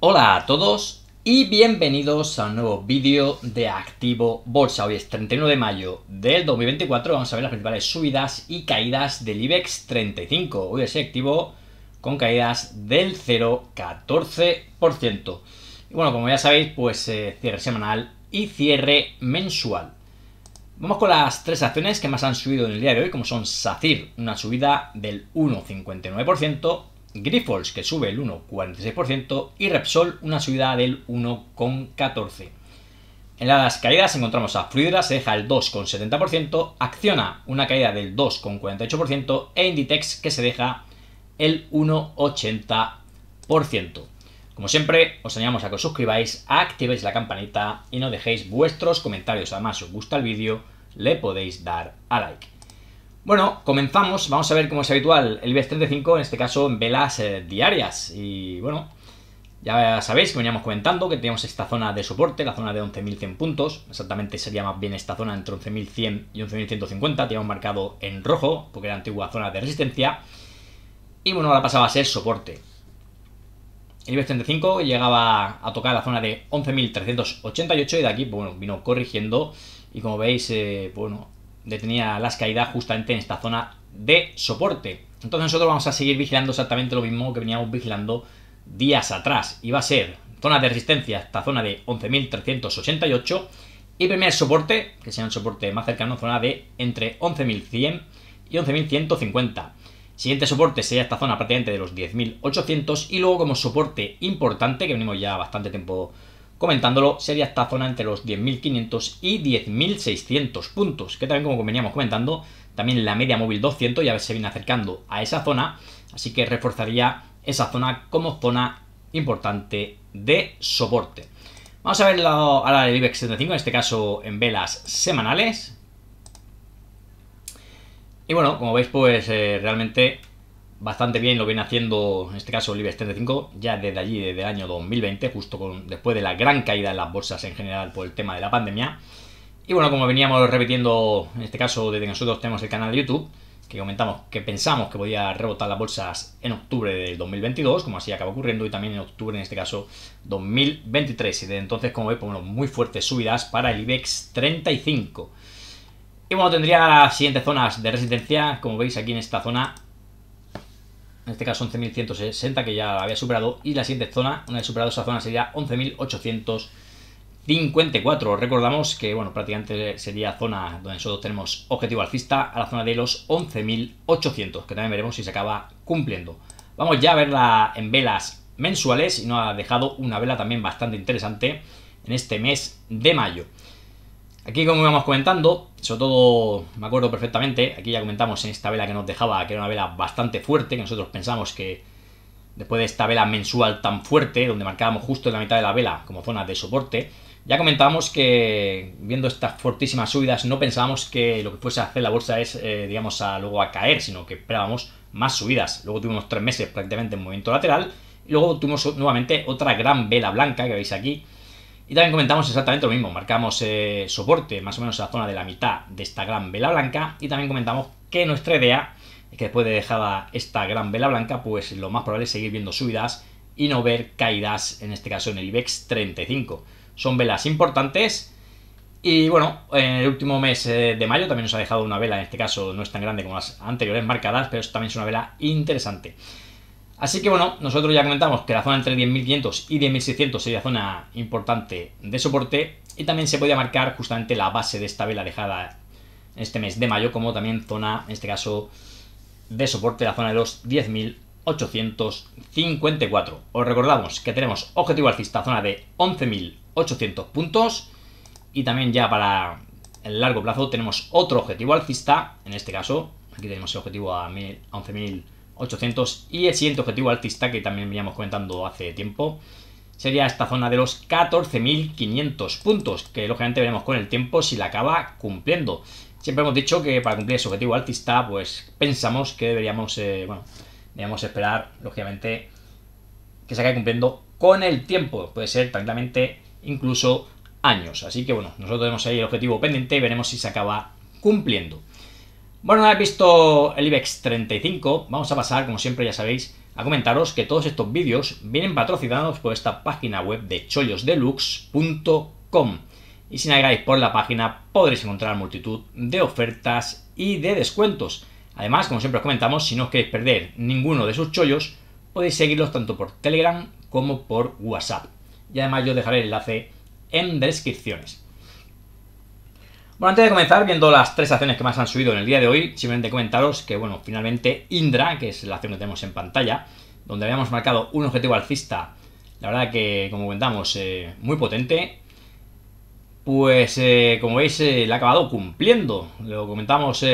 Hola a todos y bienvenidos a un nuevo vídeo de Activo Bolsa. Hoy es 31 de mayo del 2024, vamos a ver las principales subidas y caídas del IBEX 35. Hoy es activo con caídas del 0,14%. Y bueno, como ya sabéis, pues eh, cierre semanal y cierre mensual. Vamos con las tres acciones que más han subido en el día de hoy, como son SACIR, una subida del 1,59%, Grifols que sube el 1,46% y Repsol una subida del 1,14%. En las caídas encontramos a Fluidra se deja el 2,70%, Acciona una caída del 2,48% e Inditex que se deja el 1,80%. Como siempre, os animamos a que os suscribáis, activéis la campanita y no dejéis vuestros comentarios. Además, si os gusta el vídeo, le podéis dar a like. Bueno, comenzamos, vamos a ver cómo es habitual el IBEX 35, en este caso en velas eh, diarias. Y bueno, ya sabéis que veníamos comentando que teníamos esta zona de soporte, la zona de 11.100 puntos. Exactamente sería más bien esta zona entre 11.100 y 11.150. Teníamos marcado en rojo porque era antigua zona de resistencia. Y bueno, ahora pasaba a ser soporte. El IBEX 35 llegaba a tocar la zona de 11.388 y de aquí, pues, bueno, vino corrigiendo. Y como veis, eh, pues, bueno, detenía las caídas justamente en esta zona de soporte. Entonces nosotros vamos a seguir vigilando exactamente lo mismo que veníamos vigilando días atrás. Y va a ser zona de resistencia, esta zona de 11.388 y primer soporte, que sería el soporte más cercano, zona de entre 11.100 y 11.150. Siguiente soporte sería esta zona prácticamente de los 10.800 y luego como soporte importante, que venimos ya bastante tiempo comentándolo, sería esta zona entre los 10.500 y 10.600 puntos, que también como veníamos comentando, también la media móvil 200 ya se viene acercando a esa zona, así que reforzaría esa zona como zona importante de soporte. Vamos a ver ahora el IBEX 75, en este caso en velas semanales. Y bueno, como veis, pues eh, realmente bastante bien, lo viene haciendo en este caso el IBEX 35 ya desde allí, desde el año 2020, justo después de la gran caída en las bolsas en general por el tema de la pandemia. Y bueno, como veníamos repitiendo, en este caso desde que nosotros tenemos el canal de YouTube, que comentamos que pensamos que podía rebotar las bolsas en octubre del 2022, como así acaba ocurriendo, y también en octubre, en este caso, 2023. Y desde entonces, como veis, ponemos muy fuertes subidas para el IBEX 35. Y bueno, tendría las siguientes zonas de resistencia, como veis aquí en esta zona, en este caso 11.160 que ya había superado y la siguiente zona, una vez superado esa zona sería 11.854. Recordamos que bueno, prácticamente sería zona donde nosotros tenemos objetivo alcista a la zona de los 11.800 que también veremos si se acaba cumpliendo. Vamos ya a verla en velas mensuales y nos ha dejado una vela también bastante interesante en este mes de mayo. Aquí, como íbamos comentando, sobre todo me acuerdo perfectamente, aquí ya comentamos en esta vela que nos dejaba, que era una vela bastante fuerte, que nosotros pensamos que después de esta vela mensual tan fuerte, donde marcábamos justo en la mitad de la vela como zona de soporte, ya comentábamos que viendo estas fortísimas subidas no pensábamos que lo que fuese a hacer la bolsa es, eh, digamos, a, luego a caer, sino que esperábamos más subidas. Luego tuvimos tres meses prácticamente en movimiento lateral y luego tuvimos nuevamente otra gran vela blanca que veis aquí, y también comentamos exactamente lo mismo, marcamos eh, soporte más o menos en la zona de la mitad de esta gran vela blanca y también comentamos que nuestra idea es que después de dejada esta gran vela blanca, pues lo más probable es seguir viendo subidas y no ver caídas, en este caso en el IBEX 35. Son velas importantes y bueno, en el último mes eh, de mayo también nos ha dejado una vela, en este caso no es tan grande como las anteriores marcadas, pero también es una vela interesante. Así que bueno, nosotros ya comentamos que la zona entre 10.500 y 10.600 sería zona importante de soporte y también se podía marcar justamente la base de esta vela dejada este mes de mayo como también zona, en este caso, de soporte la zona de los 10.854. Os recordamos que tenemos objetivo alcista zona de 11.800 puntos y también ya para el largo plazo tenemos otro objetivo alcista, en este caso, aquí tenemos el objetivo a, 11.000 800 y el siguiente objetivo altista que también veníamos comentando hace tiempo sería esta zona de los 14.500 puntos, que lógicamente veremos con el tiempo si la acaba cumpliendo. Siempre hemos dicho que para cumplir ese objetivo altista pues pensamos que deberíamos, eh, bueno, deberíamos esperar, lógicamente, que se acabe cumpliendo con el tiempo. Puede ser tranquilamente incluso años. Así que bueno, nosotros tenemos ahí el objetivo pendiente y veremos si se acaba cumpliendo. Bueno, una vez visto el IBEX 35, vamos a pasar, como siempre ya sabéis, a comentaros que todos estos vídeos vienen patrocinados por esta página web de chollosdeluxe.com y si navegáis por la página podréis encontrar multitud de ofertas y de descuentos. Además, como siempre os comentamos, si no os queréis perder ninguno de sus chollos, podéis seguirlos tanto por Telegram como por WhatsApp. Y además yo os dejaré el enlace en descripciones. Bueno, antes de comenzar viendo las tres acciones que más han subido en el día de hoy, simplemente comentaros que, bueno, finalmente Indra, que es la acción que tenemos en pantalla, donde habíamos marcado un objetivo alcista, la verdad que, como comentamos, eh, muy potente, pues eh, como veis le eh, la ha acabado cumpliendo. Lo comentamos,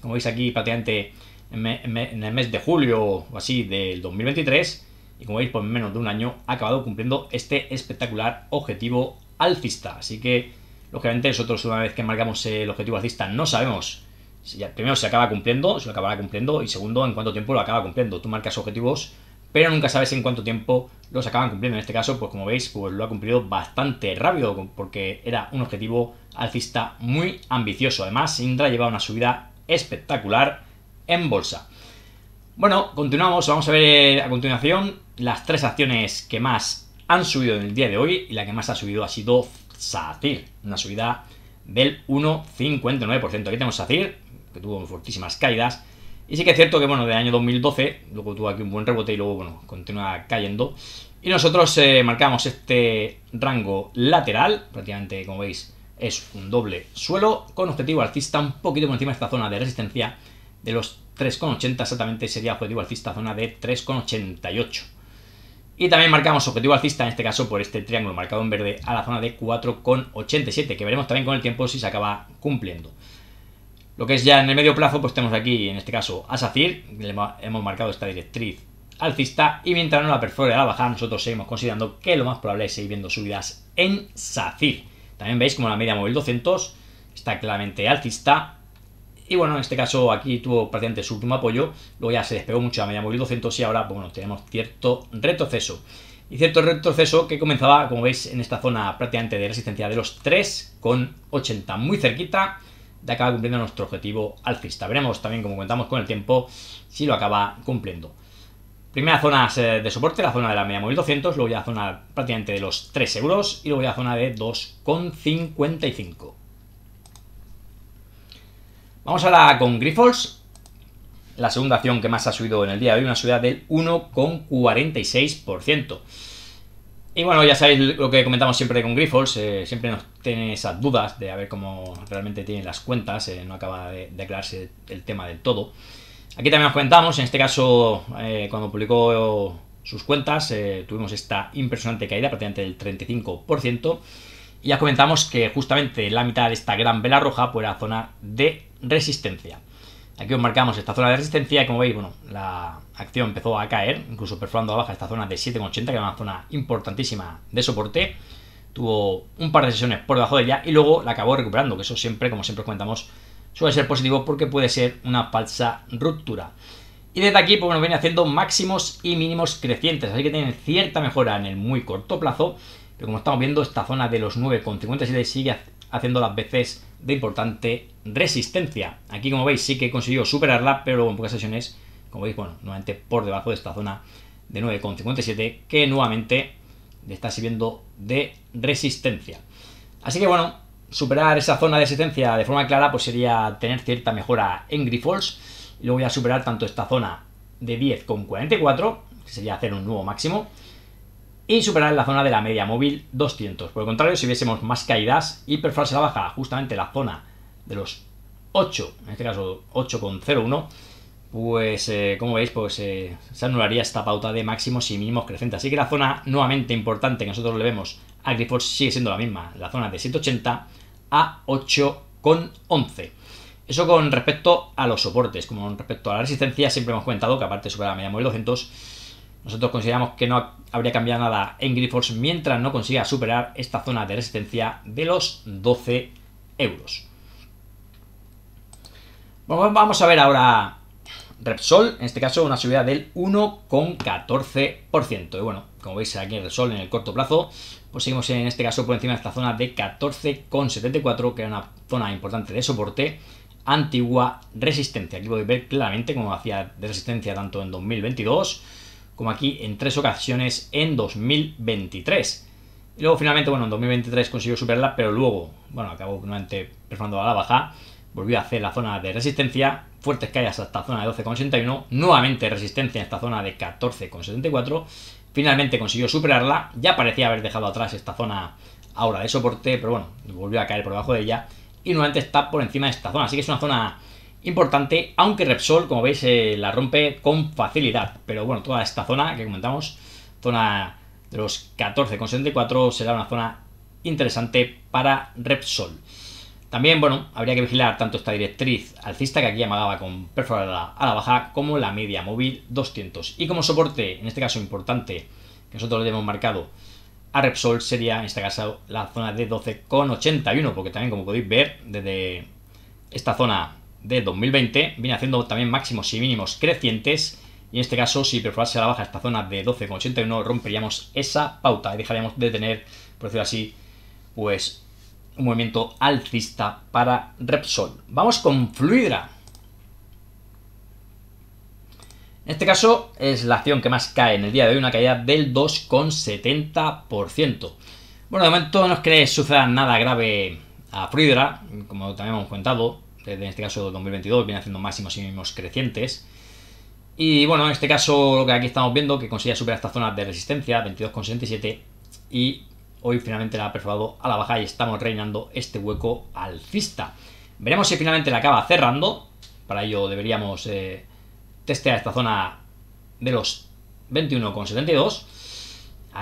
como veis aquí, prácticamente en, en el mes de julio o así del 2023, y como veis, por menos de un año ha acabado cumpliendo este espectacular objetivo alcista. Así que Lógicamente nosotros una vez que marcamos el objetivo alcista no sabemos si primero se acaba cumpliendo, si lo acabará cumpliendo y segundo en cuánto tiempo lo acaba cumpliendo. Tú marcas objetivos pero nunca sabes en cuánto tiempo los acaban cumpliendo. En este caso, pues como veis, pues lo ha cumplido bastante rápido porque era un objetivo alcista muy ambicioso. Además, Indra lleva una subida espectacular en bolsa. Bueno, continuamos. Vamos a ver eh, a continuación las tres acciones que más han subido en el día de hoy y la que más ha subido ha sido SACIR, una subida del 1,59%. Aquí tenemos SACIR, que tuvo fortísimas caídas. Y sí que es cierto que, bueno, del año 2012, luego tuvo aquí un buen rebote y luego, bueno, continúa cayendo. Y nosotros eh, marcamos este rango lateral, prácticamente, como veis, es un doble suelo, con objetivo alcista un poquito por encima de esta zona de resistencia de los 3,80, exactamente sería objetivo alcista zona de 3,88. Y también marcamos objetivo alcista, en este caso por este triángulo marcado en verde, a la zona de 4,87, que veremos también con el tiempo si se acaba cumpliendo. Lo que es ya en el medio plazo, pues tenemos aquí, en este caso, a SACIR, le hemos marcado esta directriz alcista, y mientras no la perfora a la baja, nosotros seguimos considerando que lo más probable es seguir viendo subidas en SACIR. También veis como la media móvil 200 está claramente alcista, y bueno, en este caso aquí tuvo prácticamente su último apoyo, luego ya se despegó mucho a media móvil 200 y ahora, pues bueno, tenemos cierto retroceso. Y cierto retroceso que comenzaba, como veis, en esta zona prácticamente de resistencia de los 3,80, muy cerquita de acabar cumpliendo nuestro objetivo alcista. Veremos también, como contamos con el tiempo, si lo acaba cumpliendo. Primera zona de soporte, la zona de la media móvil 200, luego ya zona prácticamente de los 3 euros y luego ya zona de 2,55. Vamos ahora con Grifols, la segunda acción que más ha subido en el día de hoy, una subida del 1,46%. Y bueno, ya sabéis lo que comentamos siempre con Grifols, eh, siempre nos tienen esas dudas de a ver cómo realmente tienen las cuentas, eh, no acaba de, declararse aclararse el tema del todo. Aquí también os comentamos, en este caso, eh, cuando publicó sus cuentas, tuvimos esta impresionante caída, prácticamente del 35%, y ya comentamos que justamente la mitad de esta gran vela roja fue pues la zona de resistencia. Aquí os marcamos esta zona de resistencia y como veis, bueno, la acción empezó a caer, incluso perforando a baja esta zona de 7,80, que era una zona importantísima de soporte. Tuvo un par de sesiones por debajo de ella y luego la acabó recuperando, que eso siempre, como siempre os comentamos, suele ser positivo porque puede ser una falsa ruptura. Y desde aquí, pues bueno, viene haciendo máximos y mínimos crecientes, así que tienen cierta mejora en el muy corto plazo, pero como estamos viendo, esta zona de los 9,57 sigue haciendo las veces de importante resistencia. Aquí, como veis, sí que consiguió superarla, pero en pocas sesiones, como veis, bueno, nuevamente por debajo de esta zona de 9,57, que nuevamente le está sirviendo de resistencia. Así que, bueno, superar esa zona de resistencia de forma clara, pues sería tener cierta mejora en Grifols, y luego a superar tanto esta zona de 10,44, que sería hacer un nuevo máximo, y superar la zona de la media móvil 200. Por el contrario, si viésemos más caídas y perforarse la baja justamente la zona de los 8, en este caso 8,01, pues eh, como veis, pues eh, se anularía esta pauta de máximos y mínimos crecientes. Así que la zona nuevamente importante que nosotros le vemos a Griforce sigue siendo la misma, la zona de 180 a 8,11. Eso con respecto a los soportes, como con respecto a la resistencia, siempre hemos comentado que aparte de superar la media móvil 200, nosotros consideramos que no habría cambiado nada en Grifols mientras no consiga superar esta zona de resistencia de los 12 euros. Bueno, vamos a ver ahora Repsol, en este caso una subida del 1,14%. Y bueno, como veis aquí en Repsol en el corto plazo, pues seguimos en este caso por encima de esta zona de 14,74, que era una zona importante de soporte, antigua resistencia. Aquí podéis ver claramente cómo hacía de resistencia tanto en 2022 como aquí en tres ocasiones en 2023. Y luego finalmente, bueno, en 2023 consiguió superarla, pero luego, bueno, acabó nuevamente perforando a la baja, volvió a hacer la zona de resistencia, fuertes caídas hasta zona de 12,81, nuevamente resistencia en esta zona de 14,74, finalmente consiguió superarla, ya parecía haber dejado atrás esta zona ahora de soporte, pero bueno, volvió a caer por debajo de ella y nuevamente está por encima de esta zona, así que es una zona importante, aunque Repsol, como veis, eh, la rompe con facilidad. Pero bueno, toda esta zona que comentamos, zona de los 14,74, será una zona interesante para Repsol. También, bueno, habría que vigilar tanto esta directriz alcista que aquí amagaba con perforada a la baja como la media móvil 200. Y como soporte, en este caso importante, que nosotros le hemos marcado a Repsol, sería en este caso la zona de 12,81, porque también como podéis ver, desde esta zona de 2020, viene haciendo también máximos y mínimos crecientes y en este caso si perforase a la baja esta zona de 12,81 romperíamos esa pauta y dejaríamos de tener, por decirlo así, pues un movimiento alcista para Repsol. Vamos con Fluidra. En este caso es la acción que más cae en el día de hoy, una caída del 2,70%. Bueno, de momento no nos que suceda nada grave a Fluidra, como también hemos comentado, en este caso 2022, viene haciendo máximos y mínimos crecientes. Y bueno, en este caso lo que aquí estamos viendo, que consigue superar esta zona de resistencia, 22,67, y hoy finalmente la ha perforado a la baja y estamos reinando este hueco alcista. Veremos si finalmente la acaba cerrando, para ello deberíamos eh, testear esta zona de los 21,72,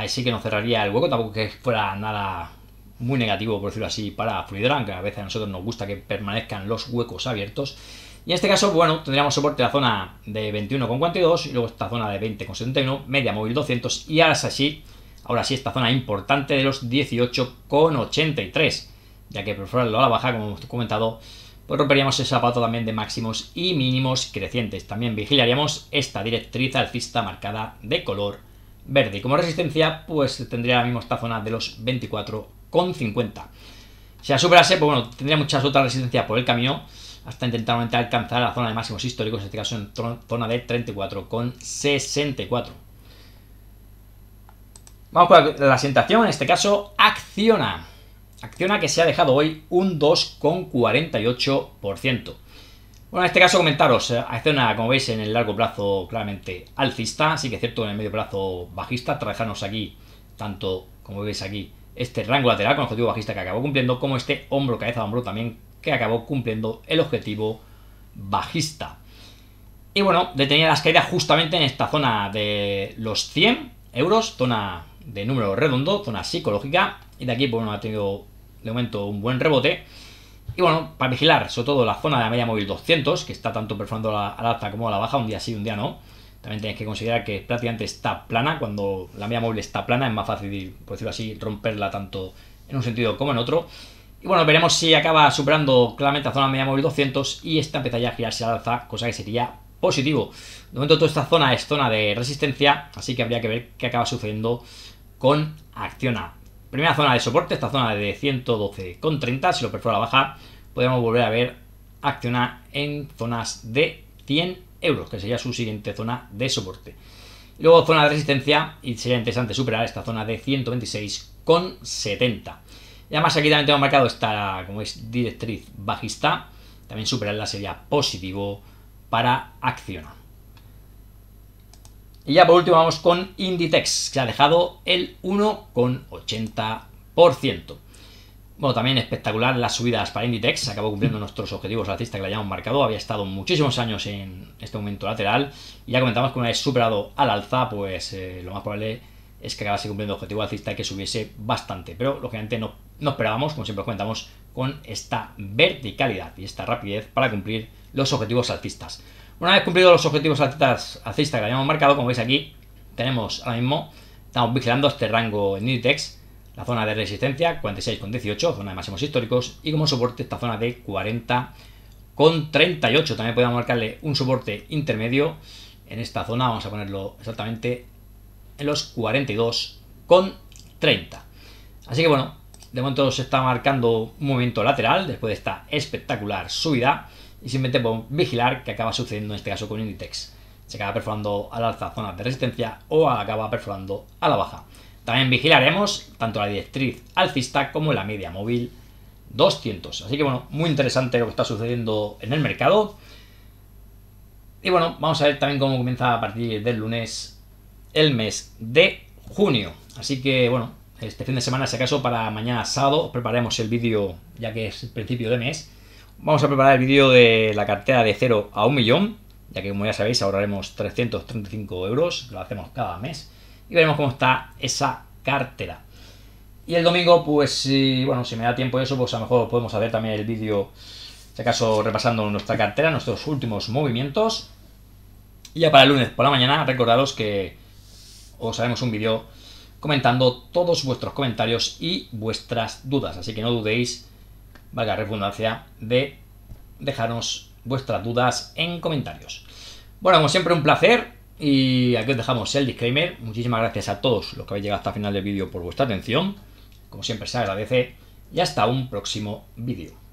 sí que no cerraría el hueco, tampoco que fuera nada muy negativo, por decirlo así, para Fluidran, que a veces a nosotros nos gusta que permanezcan los huecos abiertos. Y en este caso, bueno, tendríamos soporte la zona de 21,42 y luego esta zona de 20,71, media móvil 200 y ahora así, ahora sí esta zona importante de los 18,83, ya que perforarlo a la baja, como hemos comentado, pues romperíamos el zapato también de máximos y mínimos crecientes. También vigilaríamos esta directriz alcista marcada de color verde. Y como resistencia, pues tendría ahora mismo esta zona de los 24 con 50. Si la superase, pues bueno, tendría muchas otras resistencias por el camino hasta intentar alcanzar la zona de máximos históricos, en este caso en zona de 34,64. Vamos con la asentación, en este caso Acciona. Acciona que se ha dejado hoy un 2,48%. Bueno, en este caso comentaros, eh, Acciona, como veis, en el largo plazo claramente alcista, así que cierto, en el medio plazo bajista, trabajarnos aquí, tanto como veis aquí, este rango lateral con objetivo bajista que acabó cumpliendo, como este hombro, cabeza, hombro también que acabó cumpliendo el objetivo bajista. Y bueno, detenía las caídas justamente en esta zona de los 100 euros, zona de número redondo, zona psicológica, y de aquí, pues, bueno, ha tenido de momento un buen rebote. Y bueno, para vigilar sobre todo la zona de la media móvil 200, que está tanto perforando la, alta como la baja, un día sí, un día no. También tenéis que considerar que prácticamente está plana, cuando la media móvil está plana es más fácil, por decirlo así, romperla tanto en un sentido como en otro. Y bueno, veremos si acaba superando claramente la zona media móvil 200 y esta ya a girarse la alza, cosa que sería positivo. De momento toda esta zona es zona de resistencia, así que habría que ver qué acaba sucediendo con Acciona. Primera zona de soporte, esta zona de 112,30, si lo perfora a la baja, podemos volver a ver Acciona en zonas de 100 euros, que sería su siguiente zona de soporte. Luego zona de resistencia, y sería interesante superar esta zona de 126,70. Y además aquí también tengo marcado esta, como es directriz bajista, también superarla sería positivo para accionar. Y ya por último vamos con Inditex, que ha dejado el 1,80%. Bueno, también espectacular las subidas para Inditex, acabó cumpliendo mm. nuestros objetivos alcistas que le habíamos marcado, había estado muchísimos años en este momento lateral y ya comentamos que una vez superado al alza, pues eh, lo más probable es que acabase cumpliendo el objetivo alcista y que subiese bastante, pero lógicamente no, no esperábamos, como siempre os con esta verticalidad y esta rapidez para cumplir los objetivos alcistas. Una vez cumplidos los objetivos alcistas, alcistas que le habíamos marcado, como veis aquí, tenemos ahora mismo, estamos vigilando este rango en Inditex, zona de resistencia 46,18, zona de máximos históricos, y como soporte esta zona de 40,38. También podemos marcarle un soporte intermedio en esta zona, vamos a ponerlo exactamente en los 42,30. Así que bueno, de momento se está marcando un movimiento lateral después de esta espectacular subida y simplemente podemos vigilar qué acaba sucediendo en este caso con Inditex. Se acaba perforando a la alta zona de resistencia o acaba perforando a la baja. También vigilaremos tanto la directriz alcista como la media móvil 200. Así que bueno, muy interesante lo que está sucediendo en el mercado. Y bueno, vamos a ver también cómo comienza a partir del lunes el mes de junio. Así que bueno, este fin de semana, si acaso para mañana sábado, preparemos el vídeo, ya que es el principio de mes. Vamos a preparar el vídeo de la cartera de 0 a 1 millón, ya que como ya sabéis ahorraremos 335 euros, lo hacemos cada mes y veremos cómo está esa cartera. Y el domingo, pues, si, bueno, si me da tiempo eso, pues a lo mejor podemos hacer también el vídeo, si este acaso, repasando nuestra cartera, nuestros últimos movimientos. Y ya para el lunes por la mañana, recordaros que os haremos un vídeo comentando todos vuestros comentarios y vuestras dudas. Así que no dudéis, valga la redundancia, de dejarnos vuestras dudas en comentarios. Bueno, como siempre, un placer y aquí os dejamos el disclaimer. Muchísimas gracias a todos los que habéis llegado hasta el final del vídeo por vuestra atención. Como siempre se agradece y hasta un próximo vídeo.